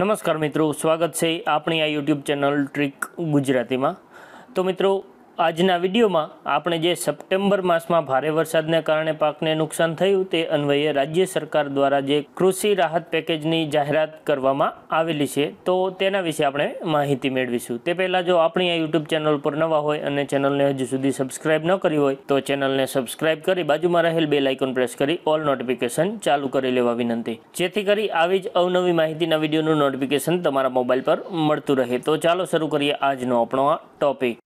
નમસ્કાર મિત્રો સ્વાગત છે આપણી આ યુટ્યુબ ચેનલ ટ્રીક ગુજરાતીમાં તો મિત્રો આજના વિડીયોમાં આપણે જે સપ્ટેમ્બર માસમાં ભારે વરસાદને કારણે પાકને નુકસાન થયું તે અન્વયે રાજ્ય સરકાર દ્વારા જે કૃષિ રાહત પેકેજની જાહેરાત કરવામાં આવેલી છે તો તેના વિશે આપણે માહિતી મેળવીશું તે પહેલાં જો આપણી આ યુટ્યુબ ચેનલ પર નવા હોય અને ચેનલને હજુ સુધી સબસ્ક્રાઇબ ન કરી હોય તો ચેનલને સબસ્ક્રાઇબ કરી બાજુમાં રહેલ બે લાઇકોન પ્રેસ કરી ઓલ નોટિફિકેશન ચાલુ કરી લેવા વિનંતી જેથી કરી આવી જ અવનવી માહિતીના વિડીયોનું નોટિફિકેશન તમારા મોબાઈલ પર મળતું રહે તો ચાલો શરૂ કરીએ આજનો આપણો આ ટોપિક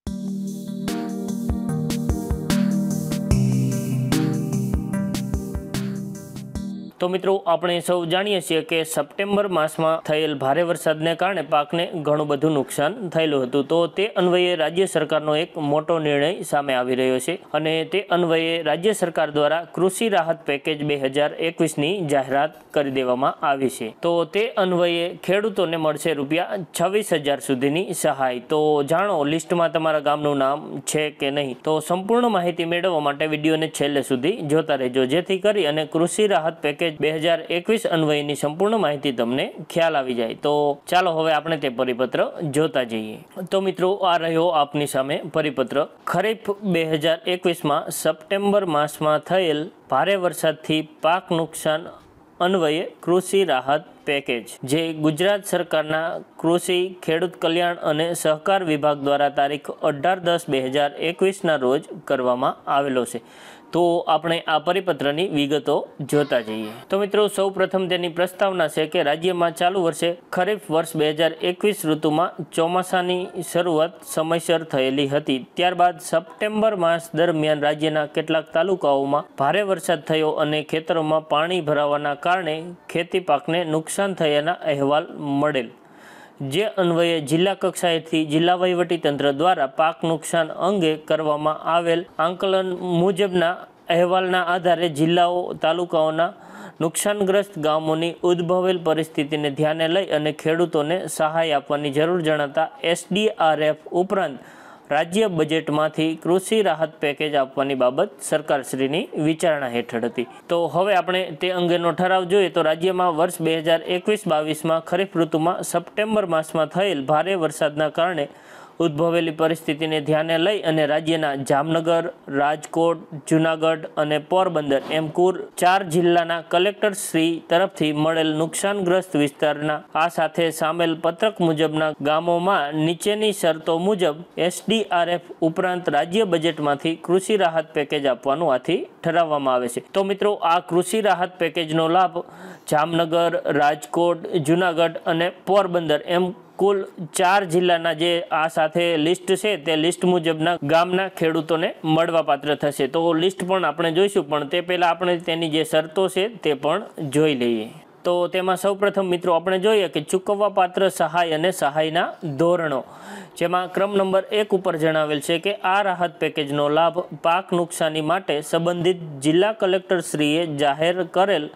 તો મિત્રો આપણે સૌ જાણીએ છીએ કે સપ્ટેમ્બર માસમાં થયેલ ભારે વરસાદને કારણે પાકને ઘણું બધું નુકસાન થયેલું હતું તો તે અન્વયે રાજ્ય સરકારનો એક મોટો નિર્ણય સામે આવી રહ્યો છે અને તે અન્વયે રાજ્ય સરકાર દ્વારા કૃષિ રાહત પેકેજ બે હજાર એકવીસની જાહેરાત કરી દેવામાં આવી છે તો તે અન્વયે ખેડૂતોને મળશે રૂપિયા છવ્વીસ હજાર સુધીની સહાય તો જાણો લિસ્ટમાં તમારા ગામનું નામ છે કે નહીં તો સંપૂર્ણ માહિતી મેળવવા માટે વિડીયોને છેલ્લે સુધી જોતા રહેજો જેથી કરી અને કૃષિ રાહત પેકેજ બે હજાર એકવીસ અન્વયની સંપૂર્ણ માહિતી તમને ખ્યાલ આવી જાય તો ચાલો હવે આપણે તે પરિપત્ર જોતા જઈએ તો મિત્રો આ રહ્યો આપની સામે પરિપત્ર ખરીફ બે હજાર એકવીસમાં સપ્ટેમ્બર માસમાં થયેલ ભારે વરસાદથી પાક નુકસાન અન્વયે કૃષિ રાહત પેકેજ જે ગુજરાત સરકારના કૃષિ ખેડૂત કલ્યાણ અને સહકાર વિભાગ દ્વારા તારીખ અઢાર દસ બે હજાર એકવીસના રોજ કરવામાં આવેલો છે તો આપણે આ પરિપત્રની વિગતો જોતા જઈએ તો મિત્રો સૌપ્રથમ તેની પ્રસ્તાવના છે કે રાજ્યમાં ચાલુ વર્ષે ખરીફ વર્ષ બે હજાર એકવીસ ઋતુમાં ચોમાસાની શરૂઆત સમયસર થયેલી હતી ત્યારબાદ સપ્ટેમ્બર માસ દરમિયાન રાજ્યના કેટલાક તાલુકાઓમાં ભારે વરસાદ થયો અને ખેતરોમાં પાણી ભરાવાના કારણે ખેતી પાકને નુકસાન થયાના અહેવાલ મળેલ જે અન્વયે જિલ્લા કક્ષાએથી જિલ્લા વહીવટીતંત્ર દ્વારા પાક નુકસાન અંગે કરવામાં આવેલ આંકલન મુજબના અહેવાલના આધારે જિલ્લાઓ તાલુકાઓના નુકસાનગ્રસ્ત ગામોની ઉદ્ભવેલ પરિસ્થિતિને ધ્યાને લઈ અને ખેડૂતોને સહાય આપવાની જરૂર જણાતા એસડીઆરએફ ઉપરાંત રાજ્ય બજેટમાંથી કૃષિ રાહત પેકેજ આપવાની બાબત સરકારશ્રીની વિચારણા હેઠળ હતી તો હવે આપણે તે અંગેનો ઠરાવ જોઈએ તો રાજ્યમાં વર્ષ બે હજાર એકવીસ બાવીસમાં ખરીફ ઋતુમાં સપ્ટેમ્બર માસમાં થયેલ ભારે વરસાદના કારણે ઉદ્ભવેલી પરિસ્થિતિને ધ્યાને લઈ અને રાજ્યના જામનગર રાજકોટ જૂનાગઢ અને પોરબંદર એમ કુલ ચાર જિલ્લાના શ્રી તરફથી મળેલ નુકસાનગ્રસ્ત વિસ્તારના આ સાથે સામેલ પત્રક મુજબના ગામોમાં નીચેની શરતો મુજબ એસડીઆરએફ ઉપરાંત રાજ્ય બજેટમાંથી કૃષિ રાહત પેકેજ આપવાનું આથી ઠરાવવામાં આવે છે તો મિત્રો આ કૃષિ રાહત પેકેજનો લાભ જામનગર રાજકોટ જૂનાગઢ અને પોરબંદર એમ કુલ ચાર જિલ્લાના જે આ સાથે લિસ્ટ છે તે લિસ્ટ મુજબના ગામના ખેડૂતોને મળવાપાત્ર થશે તો લિસ્ટ પણ આપણે જોઈશું પણ તે પહેલાં આપણે તેની જે શરતો છે તે પણ જોઈ લઈએ તો તેમાં સૌપ્રથમ મિત્રો આપણે જોઈએ કે ચૂકવવા પાત્ર સહાય અને સહાયના ધોરણો જેમાં ક્રમ નંબર એક ઉપર જણાવેલ છે કે આ રાહત પેકેજનો લાભ પાક નુકસાની માટે સંબંધિત જિલ્લા કલેક્ટરશ્રીએ જાહેર કરેલ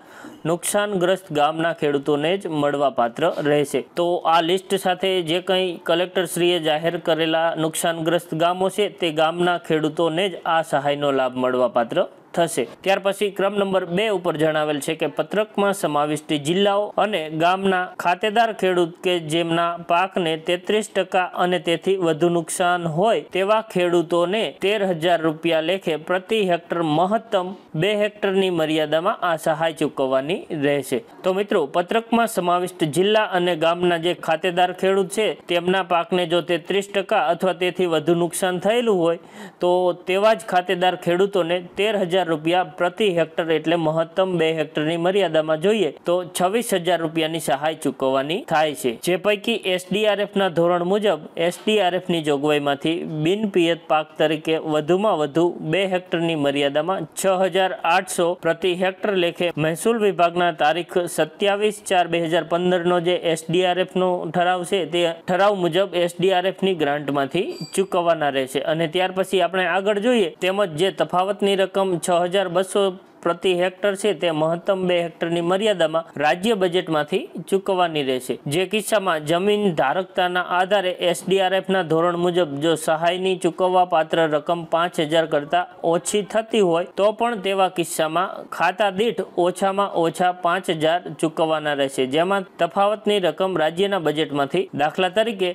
નુકસાનગ્રસ્ત ગામના ખેડૂતોને જ મળવાપાત્ર રહેશે તો આ લિસ્ટ સાથે જે કંઈ કલેક્ટરશ્રીએ જાહેર કરેલા નુકસાનગ્રસ્ત ગામો છે તે ગામના ખેડૂતોને જ આ સહાયનો લાભ મળવાપાત્ર થશે ત્યાર પછી ક્રમ નંબર બે ઉપર જણાવેલ છે કે પત્રકમાં સમાવિષ્ટ જિલ્લાઓ અને ગામના ખાતેદાર ખેડૂત કે જેમના પાકને તેત્રીસ ટકા અને તેથી વધુ નુકસાન હોય તેવા ખેડૂતોને તેર હજાર રૂપિયા લેખે પ્રતિ હેક્ટર મહત્તમ બે હેક્ટરની મર્યાદામાં આ સહાય ચૂકવવાની રહેશે તો મિત્રો પત્રકમાં સમાવિષ્ટ જિલ્લા અને ગામના જે ખાતેદાર ખેડૂત છે તેમના પાકને જો તેત્રીસ ટકા અથવા તેથી વધુ નુકસાન થયેલું હોય તો તેવા જ ખાતેદાર ખેડૂતોને તેર હજાર હજાર રૂપિયા પ્રતિ હેક્ટર એટલે મહત્તમ બે હેક્ટરની મર્યાદામાં જોઈએ તો છવ્વીસ હજાર રૂપિયાની સહાય ચૂકવવાની થાય છે જે પૈકી એસડીઆરએફના ધોરણ મુજબ એસડીઆરએફની જોગવાઈમાંથી બિન પિયત પાક તરીકે વધુમાં વધુ બે હેક્ટરની મર્યાદામાં છ હજાર આઠસો પ્રતિ હેક્ટર લેખે મહેસૂલ વિભાગના તારીખ સત્યાવીસ ચાર બે હજાર પંદરનો જે એસડીઆરએફનો ઠરાવ છે તે ઠરાવ મુજબ એસડીઆરએફની ગ્રાન્ટમાંથી ચૂકવવાના રહેશે અને ત્યાર પછી આપણે આગળ જોઈએ તેમજ જે તફાવતની રકમ છ છ હજાર બસો પ્રતિ હેક્ટર છે તે મહત્તમ બે હેક્ટરની મર્યાદામાં રાજ્ય બજેટમાંથી ચૂકવવાની રહેશે જે કિસ્સામાં જમીન ધારકતાના આધારે એસડીઆરએફના ધોરણ મુજબ જો સહાયની ચૂકવવા પાત્ર રકમ પાંચ હજાર કરતાં ઓછી થતી હોય તો પણ તેવા કિસ્સામાં ખાતા દીઠ ઓછામાં ઓછા પાંચ હજાર ચૂકવવાના રહેશે જેમાં તફાવતની રકમ રાજ્યના બજેટમાંથી દાખલા તરીકે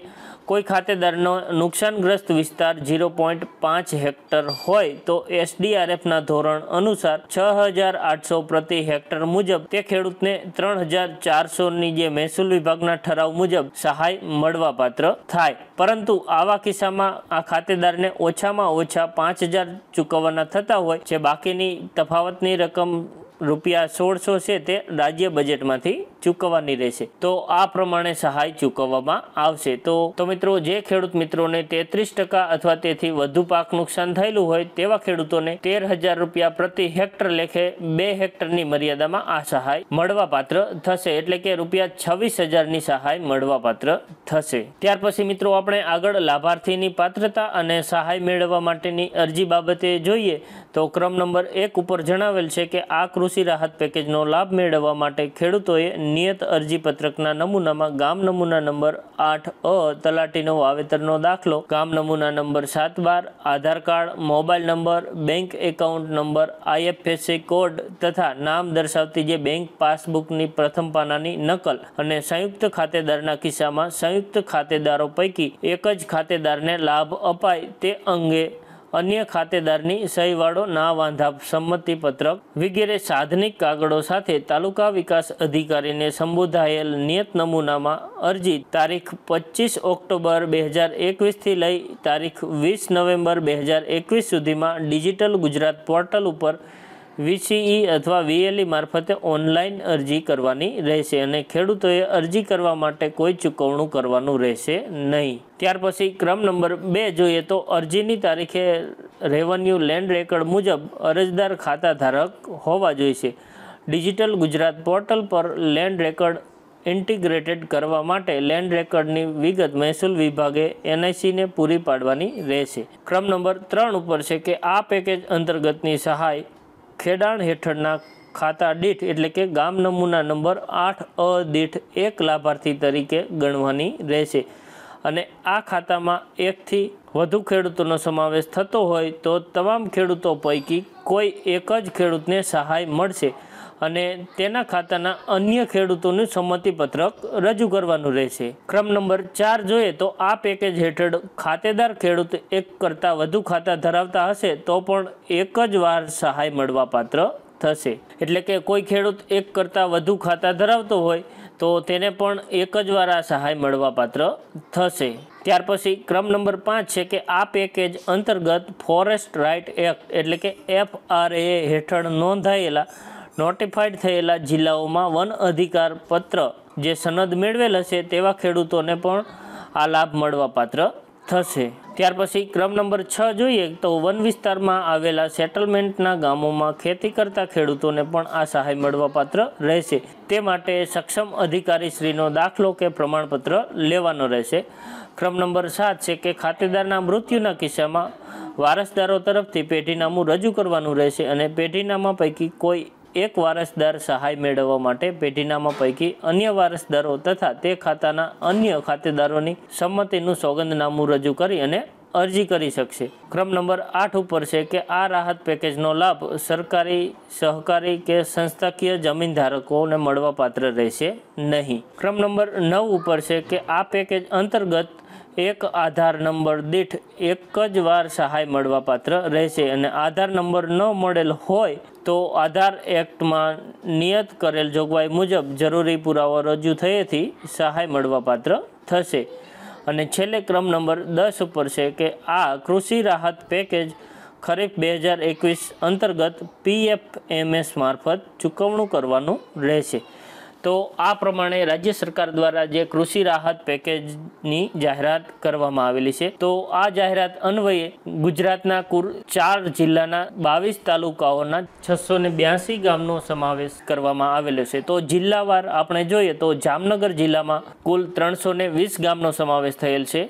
કોઈ ખાતેદારનો નુકસાનગ્રસ્ત વિસ્તાર ઝીરો પોઈન્ટ પાંચ હેક્ટર હોય તો એસડીઆરએફના ધોરણ અનુસાર છ હજાર આઠસો પ્રતિ હેક્ટર મુજબ તે ખેડૂતને ત્રણ હજાર ચારસોની જે મહેસૂલ વિભાગના ઠરાવ મુજબ સહાય મળવાપાત્ર થાય પરંતુ આવા કિસ્સામાં આ ખાતેદારને ઓછામાં ઓછા પાંચ હજાર ચૂકવવાના થતા હોય જે બાકીની તફાવતની રકમ રૂપિયા સોળસો છે તે રાજ્ય બજેટમાંથી ચૂકવવાની રહેશે તો આ પ્રમાણે સહાય ચૂકવવામાં આવશે તો તો મિત્રો જે ખેડૂત મિત્રોને તેત્રીસ ટકા અથવા તેથી વધુ પાક નુકસાન થયેલું હોય તેવા ખેડૂતોને તેર હજાર રૂપિયા પ્રતિ હેક્ટર લેખે બે હેક્ટરની મર્યાદામાં આ સહાય મળવાપાત્ર થશે એટલે કે રૂપિયા છવ્વીસ હજારની સહાય મળવાપાત્ર થશે ત્યાર પછી મિત્રો આપણે આગળ લાભાર્થીની પાત્રતા અને સહાય મેળવવા માટેની અરજી બાબતે જોઈએ તો ક્રમ નંબર એક ઉપર જણાવેલ છે કે આ કૃષિ રાહત પેકેજનો લાભ મેળવવા માટે ખેડૂતોએ નિયત અરજીપત્રકના નમૂનામાં ગામ નમૂના નંબર આઠ અ તલાટીનો વાવેતરનો દાખલો ગામ નમૂના નંબર સાત બાર Aadhaar card mobile number bank account number IFSC code તથા નામ દર્શાવતી જે બેંક પાસબુકની પ્રથમ પાનાની નકલ અને સંયુક્ત ખાતેદારના કિસ્સામાં સંયુક્ત ખાતેદારો પૈકી એક જ ખાતેદારને લાભ અપાય તે અંગે અન્ય ખાતેદારની સહીવાળો ના વાંધા સંમતિપત્રક વગેરે સાધનિક કાગળો સાથે તાલુકા વિકાસ અધિકારીને સંબોધાયેલ નિયત નમૂનામાં અરજી તારીખ પચીસ ઓક્ટોબર બે હજાર એકવીસથી લઈ તારીખ વીસ નવેમ્બર બે હજાર એકવીસ સુધીમાં ડિજિટલ ગુજરાત પોર્ટલ ઉપર વીસીઈ અથવા વીએલઈ મારફતે ઓનલાઈન અરજી કરવાની રહેશે અને ખેડૂતોએ અરજી કરવા માટે કોઈ ચૂકવણું કરવાનું રહેશે નહીં ત્યાર પછી ક્રમ નંબર બે જોઈએ તો અરજીની તારીખે રેવન્યુ લેન્ડ રેકર્ડ મુજબ અરજદાર ખાતા ધારક હોવા જોઈશે ડિજિટલ ગુજરાત પોર્ટલ પર લેન્ડ રેકર્ડ ઇન્ટિગ્રેટેડ કરવા માટે લેન્ડ રેકર્ડની વિગત મહેસૂલ વિભાગે એનઆઈસીને પૂરી પાડવાની રહેશે ક્રમ નંબર ત્રણ ઉપર છે કે આ પેકેજ અંતર્ગતની સહાય ખેડાણ હેઠળના ખાતા દીઠ એટલે કે ગામ નમૂના નંબર આઠ અ દીઠ એક લાભાર્થી તરીકે ગણવાની રહેશે અને આ ખાતામાં એકથી વધુ ખેડૂતોનો સમાવેશ થતો હોય તો તમામ ખેડૂતો પૈકી કોઈ એક જ ખેડૂતને સહાય મળશે અને તેના ખાતાના અન્ય ખેડૂતોનું સંમતિપત્રક રજૂ કરવાનું રહેશે ક્રમ નંબર ચાર જોઈએ તો આ પેકેજ હેઠળ ખાતેદાર ખેડૂત એક કરતાં વધુ ખાતા ધરાવતા હશે તો પણ એક જ વાર સહાય મળવાપાત્ર થશે એટલે કે કોઈ ખેડૂત એક કરતાં વધુ ખાતા ધરાવતો હોય તો તેને પણ એક જ વાર આ સહાય મળવાપાત્ર થશે ત્યાર પછી ક્રમ નંબર પાંચ છે કે આ પેકેજ અંતર્ગત ફોરેસ્ટ રાઇટ એક્ટ એટલે કે એફ આર એ હેઠળ નોંધાયેલા નોટિફાઈડ થયેલા જિલ્લાઓમાં વન અધિકાર પત્ર જે સનદ મેળવેલ હશે તેવા ખેડૂતોને પણ આ લાભ મળવાપાત્ર થશે ત્યાર પછી ક્રમ નંબર છ જોઈએ તો વન વિસ્તારમાં આવેલા સેટલમેન્ટના ગામોમાં ખેતી કરતા ખેડૂતોને પણ આ સહાય મળવાપાત્ર રહેશે તે માટે સક્ષમ અધિકારીશ્રીનો દાખલો કે પ્રમાણપત્ર લેવાનો રહેશે ક્રમ નંબર સાત છે કે ખાતેદારના મૃત્યુના કિસ્સામાં વારસદારો તરફથી પેઢીનામું રજૂ કરવાનું રહેશે અને પેઢીનામા પૈકી કોઈ એક વારસદાર સહાય મેળવવા માટે પેઢીનામાં પૈકી અન્ય વારસદારો તથા તે ખાતાના અન્ય ખાતેદારોની સંમતિનું સોગંદનામું રજૂ કરી અને અરજી કરી શકશે ક્રમ નંબર આઠ ઉપર છે કે આ રાહત પેકેજનો લાભ સરકારી સહકારી કે સંસ્થાકીય જમીન ધારકોને મળવાપાત્ર રહેશે નહીં ક્રમ નંબર નવ ઉપર છે કે આ પેકેજ અંતર્ગત એક આધાર નંબર દીઠ એક જ વાર સહાય મળવાપાત્ર રહેશે અને આધાર નંબર ન મળેલ હોય તો આધાર એક્ટમાં નિયત કરેલ જોગવાઈ મુજબ જરૂરી પુરાવા રજૂ થયેથી સહાય મળવાપાત્ર થશે અને છેલ્લે ક્રમ નંબર દસ ઉપર છે કે આ કૃષિ રાહત પેકેજ ખરીફ બે હજાર એકવીસ અંતર્ગત પીએફ એમએસ મારફત ચૂકવણું કરવાનું રહેશે તો આ પ્રમાણે રાજ્ય સરકાર દ્વારા જે કૃષિ રાહત પેકેજની જાહેરાત કરવામાં આવેલી છે તો આ જાહેરાત અન્વયે ગુજરાતના કુલ ચાર જિલ્લાના બાવીસ તાલુકાઓના છસો ને બ્યાસી ગામનો સમાવેશ કરવામાં આવેલો છે તો જિલ્લાવાર આપણે જોઈએ તો જામનગર જિલ્લામાં કુલ ત્રણસો ને વીસ ગામનો સમાવેશ થયેલ છે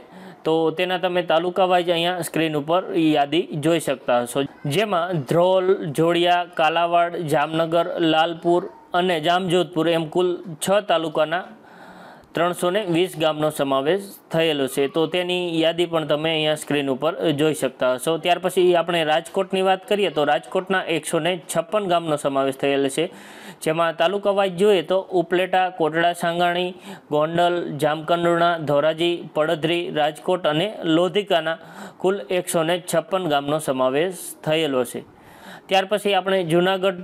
તો તેના તમે તાલુકા વાઇઝ અહીંયા સ્ક્રીન ઉપર યાદી જોઈ શકતા હશો જેમાં ધ્રોલ જોડિયા કાલાવાડ જામનગર લાલપુર અને જામજોધપુર એમ કુલ છ તાલુકાના ત્રણસો વીસ ગામનો સમાવેશ થયેલો છે તો તેની યાદી પણ તમે અહીંયા સ્ક્રીન ઉપર જોઈ શકતા હશો ત્યાર પછી આપણે રાજકોટની વાત કરીએ તો રાજકોટના એકસો છપ્પન ગામનો સમાવેશ થયેલો છે જેમાં તાલુકા વાઇઝ જોઈએ તો ઉપલેટા કોટડા સાંગાણી ગોંડલ જામકંડોરણા ધોરાજી પડધરી રાજકોટ અને લોધિકાના કુલ એકસો છપ્પન ગામનો સમાવેશ થયેલો છે ત્યાર પછી આપણે જૂનાગઢ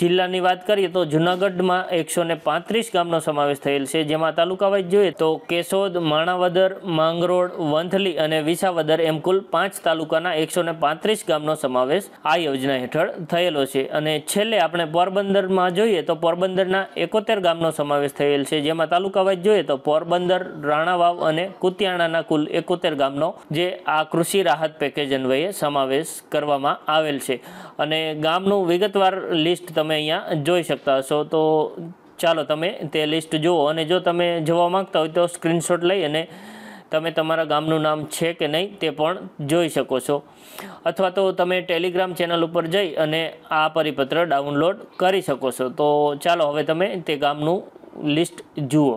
જિલ્લાની વાત કરીએ તો જુનાગઢમાં એકસો ને પાંત્રીસ ગામનો સમાવેશ થયેલ છે જેમાં તાલુકાવાઇઝ જોઈએ તો કેશોદ માણાવદર માંગરોળ વંથલી અને વિસાવદર એમ કુલ પાંચ તાલુકાના એકસો ને પાંત્રીસ ગામનો સમાવેશ આ યોજના હેઠળ થયેલો છે અને છેલ્લે આપણે પોરબંદરમાં જોઈએ તો પોરબંદરના એકોતેર ગામનો સમાવેશ થયેલ છે જેમાં તાલુકાવાઇઝ જોઈએ તો પોરબંદર રાણાવાવ અને કુતિયાણાના કુલ એકોતેર ગામનો જે આ કૃષિ રાહત પેકેજ અન્વયે સમાવેશ કરવામાં આવેલ છે અને ગામનું વિગતવાર લિસ્ટ તમે અહીંયા જોઈ શકતા હશો તો ચાલો તમે તે લિસ્ટ જુઓ અને જો તમે જોવા માગતા હોય તો સ્ક્રીનશોટ લઈ અને તમે તમારા ગામનું નામ છે કે નહીં તે પણ જોઈ શકો છો અથવા તો તમે ટેલિગ્રામ ચેનલ ઉપર જઈ અને આ પરિપત્ર ડાઉનલોડ કરી શકો છો તો ચાલો હવે તમે તે ગામનું લિસ્ટ જુઓ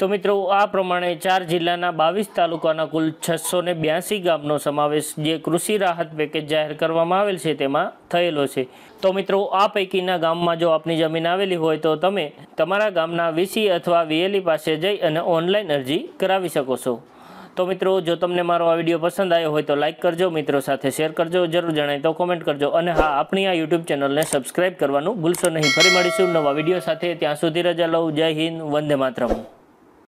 તો મિત્રો આ પ્રમાણે ચાર જિલ્લાના બાવીસ તાલુકાના કુલ છસો ને બ્યાસી ગામનો સમાવેશ જે કૃષિ રાહત પેકેજ જાહેર કરવામાં આવેલ છે તેમાં થયેલો છે તો મિત્રો આ પૈકીના ગામમાં જો આપની જમીન આવેલી હોય તો તમે તમારા ગામના વીસી અથવા વીએલઈ પાસે જઈ અને ઓનલાઈન અરજી કરાવી શકો છો તો મિત્રો જો તમને મારો આ વિડીયો પસંદ આવ્યો હોય તો લાઇક કરજો મિત્રો સાથે શેર કરજો જરૂર જણાય તો કોમેન્ટ કરજો અને હા આપણી આ યુટ્યુબ ચેનલને સબસ્ક્રાઈબ કરવાનું ભૂલશો નહીં ફરી મળીશું નવા વિડીયો સાથે ત્યાં સુધી રજા લઉં જય હિન્દ વંદે માતરમ